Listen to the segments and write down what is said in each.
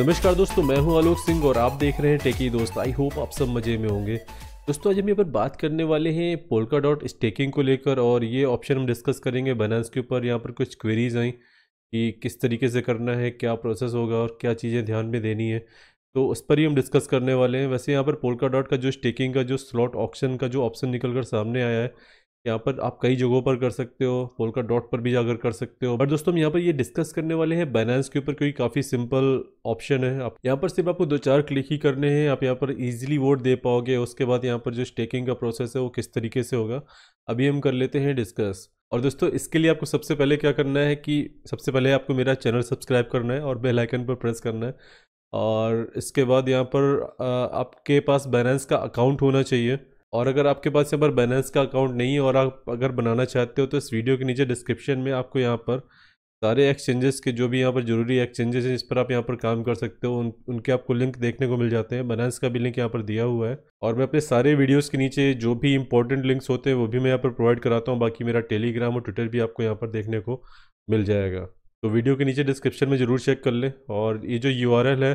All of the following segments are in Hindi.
नमस्कार दोस्तों तो मैं हूं आलोक सिंह और आप देख रहे हैं टेकी दोस्त आई होप आप सब मज़े में होंगे दोस्तों आज हम यहाँ पर बात करने वाले हैं पोलका डॉट स्टेकिंग को लेकर और ये ऑप्शन हम डिस्कस करेंगे बैनान्स के ऊपर यहाँ पर कुछ क्वेरीज आई कि किस तरीके से करना है क्या प्रोसेस होगा और क्या चीज़ें ध्यान में देनी है तो उस पर ही हम डिस्कस करने वाले हैं वैसे यहाँ पर पोलका डॉट का जो स्टेकिंग का जो स्लॉट ऑप्शन का जो ऑप्शन निकल कर सामने आया है यहाँ पर आप कई जगहों पर कर सकते हो पोलका डॉट पर भी जाकर कर सकते हो बट दोस्तों हम यहाँ पर ये डिस्कस करने वाले हैं बाइनेंस के ऊपर क्योंकि काफ़ी सिंपल ऑप्शन है आप यहाँ पर सिर्फ आपको दो चार क्लिक ही करने हैं आप यहाँ पर इजीली वोट दे पाओगे उसके बाद यहाँ पर जो स्टेकिंग का प्रोसेस है वो किस तरीके से होगा अभी हम कर लेते हैं डिस्कस और दोस्तों इसके लिए आपको सबसे पहले क्या करना है कि सबसे पहले आपको मेरा चैनल सब्सक्राइब करना है और बेलाइकन पर प्रेस करना है और इसके बाद यहाँ पर आपके पास बैलेंस का अकाउंट होना चाहिए और अगर आपके पास यहाँ पर बैलेंस का अकाउंट नहीं है और आप अगर बनाना चाहते हो तो इस वीडियो के नीचे डिस्क्रिप्शन में आपको यहाँ पर सारे एक्सचेंजेस के जो भी यहाँ पर ज़रूरी एक्सचेंजेस हैं जिस पर आप यहाँ पर काम कर सकते हो उन उनके आपको लिंक देखने को मिल जाते हैं बनास का भी लिंक यहाँ पर दिया हुआ है और मैं अपने सारे वीडियोस के नीचे जो भी इंपॉर्टेंट लिंक्स होते हैं वो भी मैं यहाँ पर प्रोवाइड कराता हूँ बाकी मेरा टेलीग्राम और ट्विटर भी आपको यहाँ पर देखने को मिल जाएगा तो वीडियो के नीचे डिस्क्रिप्शन में ज़रूर चेक कर लें और ये जो यू है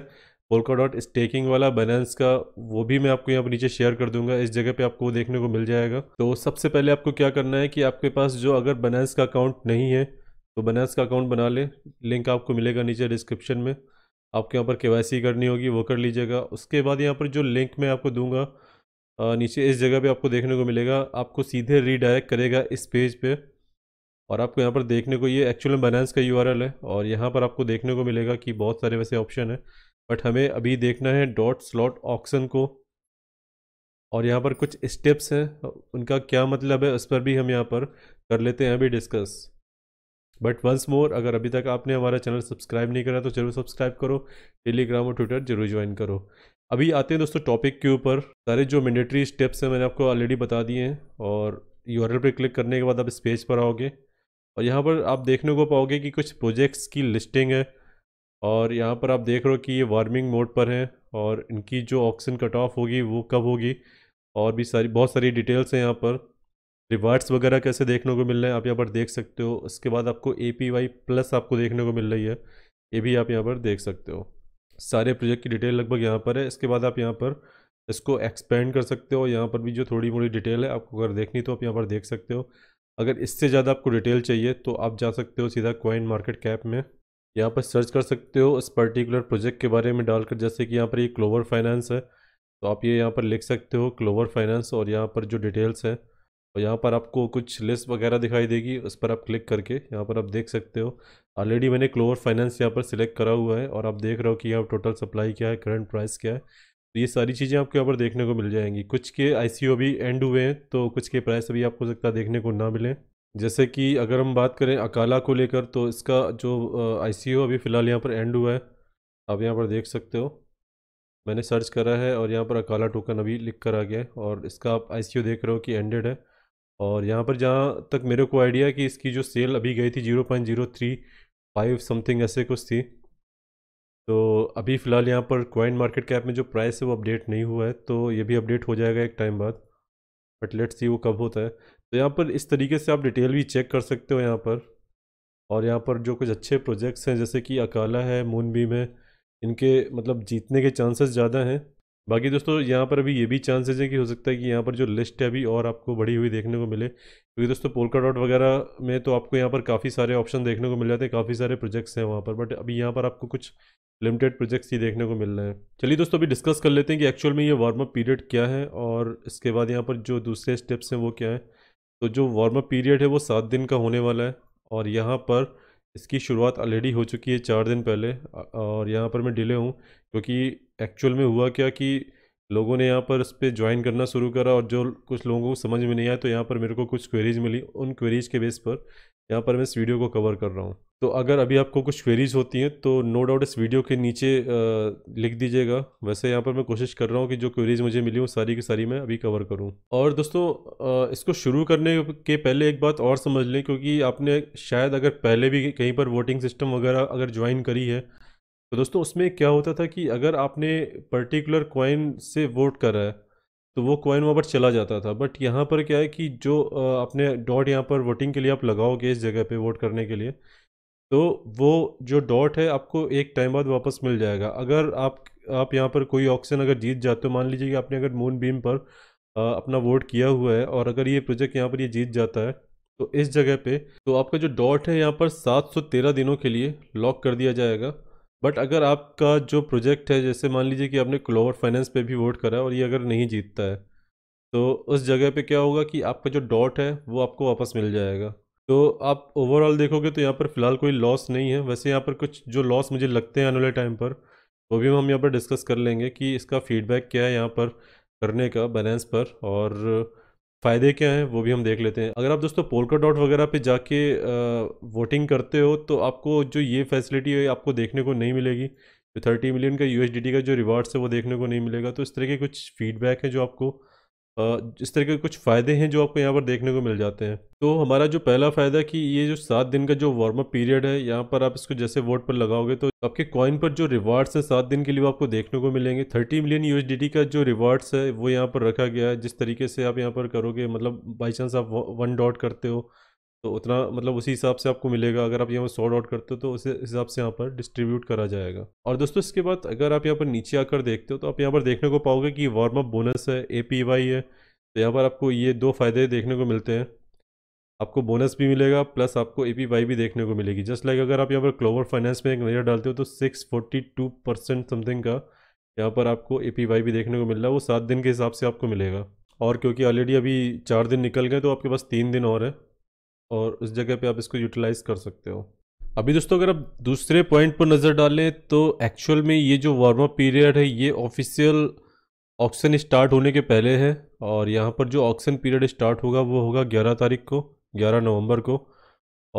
पोलका डॉट स्टेकिंग वाला बैलेंस का वो भी मैं आपको यहाँ पर नीचे शेयर कर दूंगा इस जगह पे आपको वो देखने को मिल जाएगा तो सबसे पहले आपको क्या करना है कि आपके पास जो अगर बैलेंस का अकाउंट नहीं है तो बैलेंस का अकाउंट बना ले लिंक आपको मिलेगा नीचे डिस्क्रिप्शन में आपको यहाँ पर के करनी होगी वो कर लीजिएगा उसके बाद यहाँ पर जो लिंक मैं आपको दूंगा नीचे इस जगह पर आपको देखने को मिलेगा आपको सीधे रीडायरेक्ट करेगा इस पेज पर और आपको यहाँ पर देखने को ये एक्चुअल में बैलेंस का यू है और यहाँ पर आपको देखने को मिलेगा कि बहुत सारे वैसे ऑप्शन है बट हमें अभी देखना है डॉट स्लॉट ऑक्शन को और यहाँ पर कुछ स्टेप्स हैं उनका क्या मतलब है उस पर भी हम यहाँ पर कर लेते हैं अभी डिस्कस बट वंस मोर अगर अभी तक आपने हमारा चैनल सब्सक्राइब नहीं करा तो जरूर सब्सक्राइब करो टेलीग्राम और ट्विटर जरूर ज्वाइन करो अभी आते हैं दोस्तों टॉपिक के ऊपर सारे जो मैंडेटरी स्टेप्स हैं मैंने आपको ऑलरेडी बता दिए हैं और यू पर क्लिक करने के बाद आप इस पेज पर आओगे और यहाँ पर आप देखने को पाओगे कि कुछ प्रोजेक्ट्स की लिस्टिंग है और यहाँ पर आप देख रहे हो कि ये वार्मिंग मोड पर हैं और इनकी जो ऑक्सीजन कट ऑफ होगी वो कब होगी और भी सारी बहुत सारी डिटेल्स हैं यहाँ पर रिवार्ड्स वगैरह कैसे देखने को मिल रहे हैं आप यहाँ पर देख सकते हो उसके बाद आपको ए पी वाई प्लस आपको देखने को मिल रही है ये भी आप यहाँ पर देख सकते हो सारे प्रोजेक्ट की डिटेल लगभग यहाँ पर है इसके बाद आप यहाँ पर इसको एक्सपेंड कर सकते हो यहाँ पर भी जो थोड़ी मोड़ी डिटेल है आपको अगर देखनी तो आप यहाँ पर देख सकते हो अगर इससे ज़्यादा आपको डिटेल चाहिए तो आप जा सकते हो सीधा कॉइन मार्केट कैप में यहाँ पर सर्च कर सकते हो इस पर्टिकुलर प्रोजेक्ट के बारे में डालकर जैसे कि यहाँ पर ये क्लोवर फाइनेंस है तो आप ये यहाँ पर लिख सकते हो क्लोवर फाइनेंस और यहाँ पर जो डिटेल्स हैं और यहाँ पर आपको कुछ लिस्ट वगैरह दिखाई देगी उस पर आप क्लिक करके यहाँ पर आप देख सकते हो ऑलरेडी मैंने क्लोवर फाइनेंस यहाँ पर सिलेक्ट करा हुआ है और आप देख रहे हो कि यहाँ टोटल सप्लाई क्या है करंट प्राइस क्या है तो ये सारी चीज़ें आपको यहाँ पर देखने को मिल जाएंगी कुछ के आई भी एंड हुए हैं तो कुछ के प्राइस अभी आपको सकता देखने को ना मिले जैसे कि अगर हम बात करें अकाला को लेकर तो इसका जो आईसीयू अभी फ़िलहाल यहाँ पर एंड हुआ है आप यहाँ पर देख सकते हो मैंने सर्च करा है और यहाँ पर अकाला टोकन अभी लिख कर आ गया है और इसका आप आई देख रहे हो कि एंडेड है और यहाँ पर जहाँ तक मेरे को आइडिया है कि इसकी जो सेल अभी गई थी zero point zero three five something ऐसे कुछ थी तो अभी फ़िलहाल यहाँ पर क्वाइन मार्केट कैप में जो प्राइस है वो अपडेट नहीं हुआ है तो ये भी अपडेट हो जाएगा एक टाइम बाद बट लेट्स सी वो कब होता है तो यहाँ पर इस तरीके से आप डिटेल भी चेक कर सकते हो यहाँ पर और यहाँ पर जो कुछ अच्छे प्रोजेक्ट्स हैं जैसे कि अकाला है मून बीम है इनके मतलब जीतने के चांसेस ज़्यादा हैं बाकी दोस्तों यहाँ पर अभी ये भी चांसेस हैं कि हो सकता है कि यहाँ पर जो लिस्ट है अभी और आपको बढ़ी हुई देखने को मिले क्योंकि दोस्तों पोलका डॉट वगैरह में तो आपको यहाँ पर काफ़ी सारे ऑप्शन देखने को मिल जाते हैं काफ़ी सारे प्रोजेक्ट्स हैं वहाँ पर बट अभी यहाँ पर आपको कुछ लिमिटेड प्रोजेक्ट्स ही देखने को मिल रहे हैं चलिए दोस्तों अभी डिस्कस कर लेते हैं कि एक्चुअल में ये वार्म अप पीरियड क्या है और इसके बाद यहाँ पर जो दूसरे स्टेप्स हैं वो क्या है तो जो वार्म अप पीरियड है वो सात दिन का होने वाला है और यहाँ पर इसकी शुरुआत ऑलरेडी हो चुकी है चार दिन पहले और यहाँ पर मैं डिले हूँ क्योंकि एक्चुअल में हुआ क्या कि लोगों ने यहाँ पर इस पर ज्वाइन करना शुरू करा और जो कुछ लोगों को समझ में नहीं आया तो यहाँ पर मेरे को कुछ क्वेरीज मिली उन क्वेरीज के बेस पर यहाँ पर मैं इस वीडियो को कवर कर रहा हूँ तो अगर अभी आपको कुछ क्वेरीज होती हैं तो नो डाउट इस वीडियो के नीचे लिख दीजिएगा वैसे यहाँ पर मैं कोशिश कर रहा हूँ कि जो क्वेरीज मुझे मिली वो सारी की सारी मैं अभी कवर करूँ और दोस्तों इसको शुरू करने के पहले एक बात और समझ लें क्योंकि आपने शायद अगर पहले भी कहीं पर वोटिंग सिस्टम वगैरह अगर ज्वाइन करी है तो दोस्तों उसमें क्या होता था कि अगर आपने पर्टिकुलर कॉइन से वोट करा है तो वो कॉइन वहाँ पर चला जाता था बट यहाँ पर क्या है कि जो अपने डॉट यहाँ पर वोटिंग के लिए आप लगाओगे इस जगह पे वोट करने के लिए तो वो जो डॉट है आपको एक टाइम बाद वापस मिल जाएगा अगर आप आप यहाँ पर कोई ऑक्शन अगर जीत जाते हो मान लीजिए कि आपने अगर मून बीम पर आ, अपना वोट किया हुआ है और अगर ये प्रोजेक्ट यहाँ पर ये जीत जाता है तो इस जगह पे तो आपका जो डॉट है यहाँ पर 713 दिनों के लिए लॉक कर दिया जाएगा बट अगर आपका जो प्रोजेक्ट है जैसे मान लीजिए कि आपने क्लोवर फाइनेंस पे भी वोट करा है और ये अगर नहीं जीतता है तो उस जगह पे क्या होगा कि आपका जो डॉट है वो आपको वापस मिल जाएगा तो आप ओवरऑल देखोगे तो यहाँ पर फिलहाल कोई लॉस नहीं है वैसे यहाँ पर कुछ जो लॉस मुझे लगते हैं आने वाले टाइम पर वो भी हम यहाँ पर डिस्कस कर लेंगे कि इसका फीडबैक क्या है यहाँ पर करने का बैलेंस पर और फ़ायदे क्या हैं वो भी हम देख लेते हैं अगर आप दोस्तों पोलका डॉट वगैरह पे जाके वोटिंग करते हो तो आपको जो ये फैसिलिटी है आपको देखने को नहीं मिलेगी जो थर्टी मिलियन का यू का जो रिवार्ड्स है वो देखने को नहीं मिलेगा तो इस तरह के कुछ फीडबैक हैं जो आपको इस तरह के कुछ फ़ायदे हैं जो आपको यहाँ पर देखने को मिल जाते हैं तो हमारा जो पहला फ़ायदा कि ये जो सात दिन का जो वार्म अप पीरियड है यहाँ पर आप इसको जैसे वोट पर लगाओगे तो आपके कॉइन पर जो रिवार्ड्स हैं सात दिन के लिए आपको देखने को मिलेंगे थर्टी मिलियन यू का जो रिवार्ड्स है वो यहाँ पर रखा गया है जिस तरीके से आप यहाँ पर करोगे मतलब बाई चांस आप वन डॉट करते हो तो उतना मतलब उसी हिसाब से आपको मिलेगा अगर आप यहाँ पर सॉर्ट आउट करते हो तो उसी हिसाब से यहाँ पर डिस्ट्रीब्यूट करा जाएगा और दोस्तों इसके बाद अगर आप यहाँ पर नीचे आकर देखते हो तो आप यहाँ पर देखने को पाओगे कि वार्म अप बोनस है ए है तो यहाँ पर आपको ये दो फ़ायदे देखने को मिलते हैं आपको बोनस भी मिलेगा प्लस आपको ए भी देखने को मिलेगी जस्ट लाइक अगर आप यहाँ पर क्लोवर फाइनेंस में एक नज़र डालते हो तो six forty two percent something का यहाँ पर आपको ए भी देखने को मिल रहा है वो सात दिन के हिसाब से आपको मिलेगा और क्योंकि ऑलरेडी अभी चार दिन निकल गए तो आपके पास तीन दिन और है और उस जगह पे आप इसको यूटिलाइज कर सकते हो अभी दोस्तों अगर आप दूसरे पॉइंट पर नज़र डालें तो एक्चुअल में ये जो वार्म पीरियड है ये ऑफिशियल ऑक्शन स्टार्ट होने के पहले है और यहाँ पर जो ऑक्शन पीरियड स्टार्ट होगा वो होगा ग्यारह तारीख को ग्यारह नवंबर को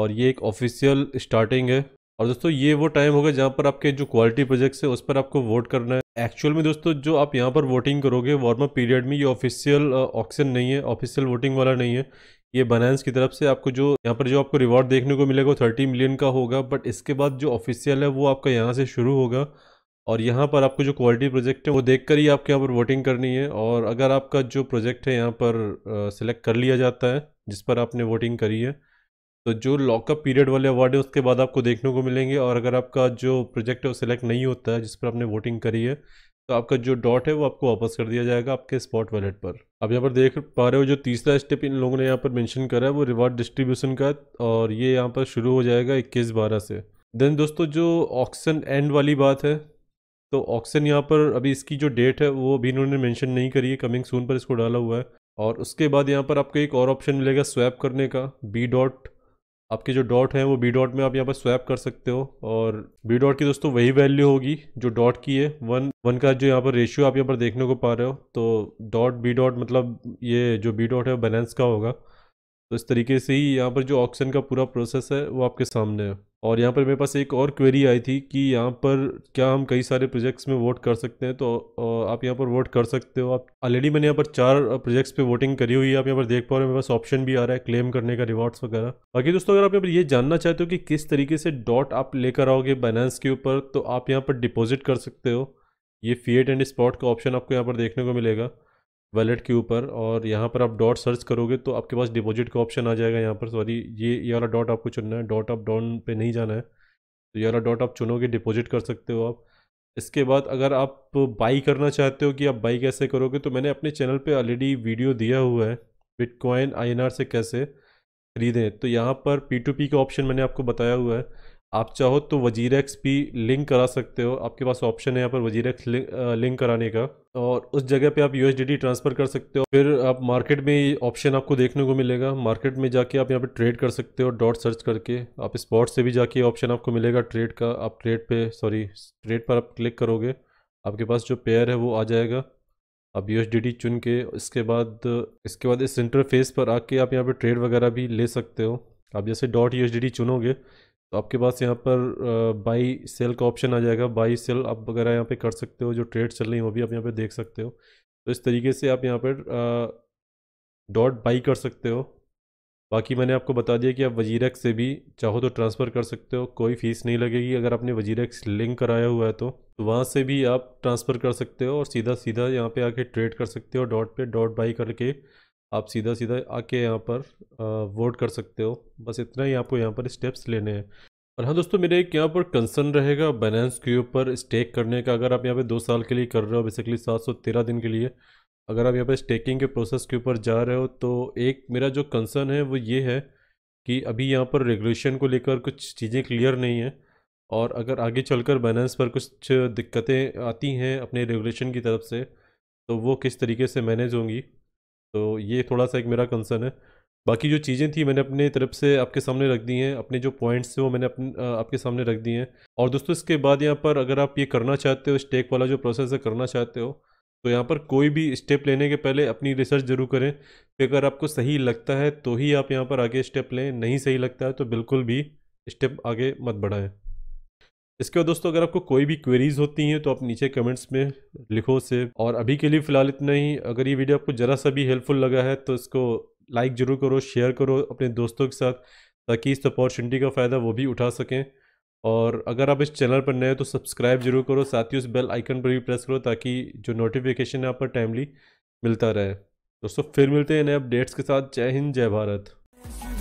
और ये एक ऑफिशियल स्टार्टिंग है और दोस्तों ये वो टाइम होगा जहाँ पर आपके जो क्वालिटी प्रोजेक्ट्स है उस पर आपको वोट करना है एक्चुअल में दोस्तों जो आप यहाँ पर वोटिंग करोगे वार्म पीरियड में ये ऑफिशियल ऑक्शन नहीं है ऑफिशियल वोटिंग वाला नहीं है ये बनांस की तरफ से आपको जो यहाँ पर जो आपको रिवॉर्ड देखने को मिलेगा वो थर्टी मिलियन का होगा बट इसके बाद जो ऑफिशियल है वो आपका यहाँ से शुरू होगा और यहाँ पर आपको जो क्वालिटी प्रोजेक्ट है वो देख कर ही आपके यहाँ पर वोटिंग करनी है और अगर आपका जो प्रोजेक्ट है यहाँ पर सिलेक्ट कर लिया जाता है जिस पर आपने वोटिंग करी है तो जो लॉकअप पीरियड वाले अवार्ड है उसके बाद आपको देखने को मिलेंगे और अगर आपका जो प्रोजेक्ट है वो सिलेक्ट नहीं होता है जिस पर आपने वोटिंग करी है तो आपका जो डॉट है वो आपको वापस कर दिया जाएगा आपके स्पॉट वैलेट पर आप यहाँ पर देख पा रहे हो जो तीसरा स्टेप इन लोगों ने यहाँ पर मेंशन करा है वो रिवार्ड डिस्ट्रीब्यूशन का और ये यहाँ पर शुरू हो जाएगा इक्कीस बारह से देन दोस्तों जो ऑक्शन एंड वाली बात है तो ऑक्शन यहाँ पर अभी इसकी जो डेट है वो अभी इन्होंने मैंशन नहीं करी है कमिंग सून पर इसको डाला हुआ है और उसके बाद यहाँ पर आपको एक और ऑप्शन मिलेगा स्वैप करने का बी डॉट आपके जो डॉट हैं वो बी डॉट में आप यहाँ पर स्वैप कर सकते हो और बी डॉट की दोस्तों वही वैल्यू होगी जो डॉट की है वन वन का जो यहाँ पर रेशियो आप यहाँ पर देखने को पा रहे हो तो डॉट बी डॉट मतलब ये जो बी डॉट है बैलेंस का होगा तो इस तरीके से ही यहाँ पर जो ऑक्शन का पूरा प्रोसेस है वो आपके सामने है और यहाँ पर मेरे पास एक और क्वेरी आई थी कि यहाँ पर क्या हम कई सारे प्रोजेक्ट्स में वोट कर सकते हैं तो आप यहाँ पर वोट कर सकते हो आप ऑलरेडी मैंने यहाँ पर चार प्रोजेक्ट्स पे वोटिंग करी हुई है आप यहाँ पर देख पा रहे हो मेरे पास ऑप्शन भी आ रहा है क्लेम करने का रिवॉर्ड्स वगैरह बाकी दोस्तों अगर आप यहाँ पर ये जानना चाहते हो कि किस तरीके से डॉट आप लेकर आओगे बाइनेंस के ऊपर तो आप यहाँ पर डिपोजिट कर सकते हो ये फीएट एंड स्पॉट का ऑप्शन आपको यहाँ पर देखने को मिलेगा वैलेट के ऊपर और यहाँ पर आप डॉट सर्च करोगे तो आपके पास डिपॉजिट का ऑप्शन आ जाएगा यहाँ पर सॉरी ये ये वाला डॉट आपको चुनना है डॉट आप डॉन पे नहीं जाना है तो ये वाला डॉट आप चुनोगे डिपॉजिट कर सकते हो आप इसके बाद अगर आप बाई करना चाहते हो कि आप बाई कैसे करोगे तो मैंने अपने चैनल पर ऑलरेडी वीडियो दिया हुआ है बिटकॉइन आईएनआर से कैसे खरीदें तो यहाँ पर पी टू पी का ऑप्शन मैंने आपको बताया हुआ है आप चाहो तो वजीर एक्स भी लिंक करा सकते हो आपके पास ऑप्शन है यहाँ पर वजीर एक्स लिंक, कराने का और उस जगह पे आप यू ट्रांसफ़र कर सकते हो फिर आप मार्केट में ऑप्शन आपको देखने को मिलेगा मार्केट में जाके आप यहाँ पे ट्रेड कर सकते हो डॉट सर्च करके आप स्पॉट से भी जाके ऑप्शन आपको मिलेगा ट्रेड का आप ट्रेड पर सॉरी ट्रेड पर आप क्लिक करोगे आपके पास जो पेयर है वो आ जाएगा आप यू चुन के इसके बाद इसके बाद इस इंटरफेस पर आके आप यहाँ पर ट्रेड वगैरह भी ले सकते हो आप जैसे डॉट यू चुनोगे तो आपके पास यहाँ पर बाई सेल का ऑप्शन आ जाएगा बाई सेल आप वगैरह यहाँ पे कर सकते हो जो ट्रेड चल रही वो भी आप यहाँ पे देख सकते हो तो इस तरीके से आप यहाँ पर डॉट बाई कर सकते हो बाकी मैंने आपको बता दिया कि आप वजीरक से भी चाहो तो ट्रांसफ़र कर सकते हो कोई फ़ीस नहीं लगेगी अगर आपने वजीरक लिंक कराया हुआ है तो, तो वहाँ से भी आप ट्रांसफ़र कर सकते हो और सीधा सीधा यहाँ पे आके ट्रेड कर सकते हो डॉट पे डॉट बाई करके आप सीधा सीधा आके यहाँ पर वोट कर सकते हो बस इतना ही आपको यहाँ पर स्टेप्स लेने हैं और हाँ दोस्तों मेरे एक यहाँ पर कंसर्न रहेगा बैलेंस के ऊपर स्टेक करने का अगर आप यहाँ पे दो साल के लिए कर रहे हो बेसिकली सात सौ तेरह दिन के लिए अगर आप यहाँ पर स्टेकिंग के प्रोसेस के ऊपर जा रहे हो तो एक मेरा जो कंसर्न है वो ये है कि अभी यहाँ पर रेगुलेशन को लेकर कुछ चीज़ें क्लियर नहीं हैं और अगर आगे चलकर बैलेंस पर कुछ दिक्कतें आती हैं अपने रेगुलेशन की तरफ से तो वो किस तरीके से मैनेज होंगी तो ये थोड़ा सा एक मेरा कंसर्न है बाकी जो चीज़ें थी मैंने अपने तरफ से आपके सामने रख दी हैं अपने जो पॉइंट्स थे वो मैंने अपने आपके सामने रख दिए हैं और दोस्तों इसके बाद यहाँ पर अगर आप ये करना चाहते हो स्टेक वाला जो प्रोसेस है करना चाहते हो तो यहाँ पर कोई भी स्टेप लेने के पहले अपनी रिसर्च जरूर करें कि अगर आपको सही लगता है तो ही आप यहाँ पर आगे स्टेप लें नहीं सही लगता है तो बिल्कुल भी स्टेप आगे मत बढ़ाएं इसके बाद दोस्तों अगर आपको कोई भी क्वेरीज होती हैं तो आप नीचे कमेंट्स में लिखो से और अभी के लिए फिलहाल इतना ही अगर ये वीडियो आपको ज़रा सा भी हेल्पफुल लगा है तो इसको लाइक ज़रूर करो शेयर करो अपने दोस्तों के साथ ताकि इस अपॉर्चुनिटी का फ़ायदा वो भी उठा सकें और अगर आप इस चैनल पर नए हो तो सब्सक्राइब जरूर करो साथ ही उस बेल आइकन पर भी प्रेस करो ताकि जो नोटिफिकेशन है आप पर टाइमली मिलता रहे दोस्तों फिर मिलते हैं नए अपडेट्स के साथ जय हिंद जय भारत